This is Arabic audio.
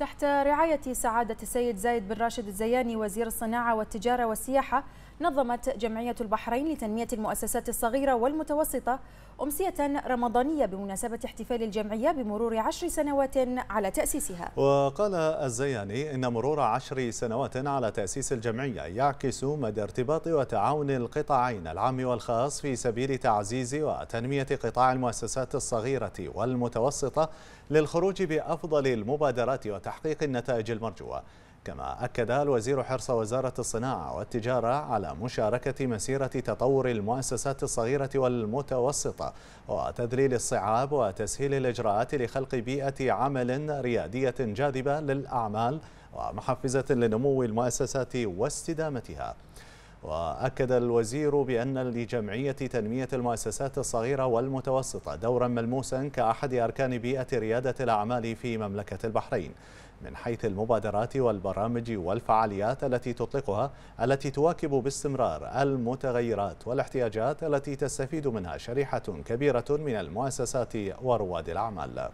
تحت رعاية سعادة السيد زايد بن راشد الزياني وزير الصناعة والتجارة والسياحة نظمت جمعية البحرين لتنمية المؤسسات الصغيرة والمتوسطة أمسية رمضانية بمناسبة احتفال الجمعية بمرور عشر سنوات على تأسيسها وقال الزياني إن مرور عشر سنوات على تأسيس الجمعية يعكس مدى ارتباط وتعاون القطاعين العام والخاص في سبيل تعزيز وتنمية قطاع المؤسسات الصغيرة والمتوسطة للخروج بأفضل المبادرات وتعاون تحقيق النتائج المرجوة كما أكد الوزير حرص وزارة الصناعة والتجارة على مشاركة مسيرة تطور المؤسسات الصغيرة والمتوسطة وتذليل الصعاب وتسهيل الإجراءات لخلق بيئة عمل ريادية جاذبة للأعمال ومحفزة لنمو المؤسسات واستدامتها وأكد الوزير بأن لجمعية تنمية المؤسسات الصغيرة والمتوسطة دورا ملموسا كأحد أركان بيئة ريادة الأعمال في مملكة البحرين من حيث المبادرات والبرامج والفعاليات التي تطلقها التي تواكب باستمرار المتغيرات والاحتياجات التي تستفيد منها شريحة كبيرة من المؤسسات ورواد الأعمال